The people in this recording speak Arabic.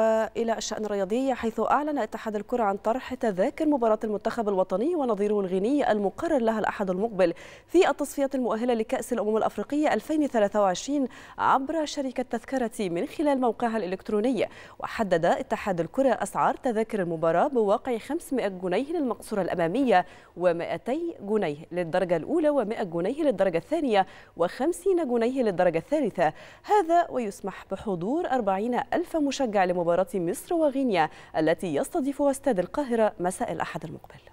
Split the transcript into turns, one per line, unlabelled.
وإلى الشأن الرياضي حيث أعلن اتحاد الكرة عن طرح تذاكر مباراة المنتخب الوطني ونظيره الغيني المقرر لها الأحد المقبل في التصفية المؤهلة لكأس الأمم الأفريقية 2023 عبر شركة تذكرة من خلال موقعها الإلكتروني وحدد اتحاد الكرة أسعار تذاكر المباراة بواقع 500 جنيه للمقصورة الأمامية و200 جنيه للدرجة الأولى و100 جنيه للدرجة الثانية و50 جنيه للدرجة الثالثة هذا ويسمح بحضور 40 ألف مشجع لمباراة مباراة مصر وغينيا التي يستضيفها استاد القاهرة مساء الأحد المقبل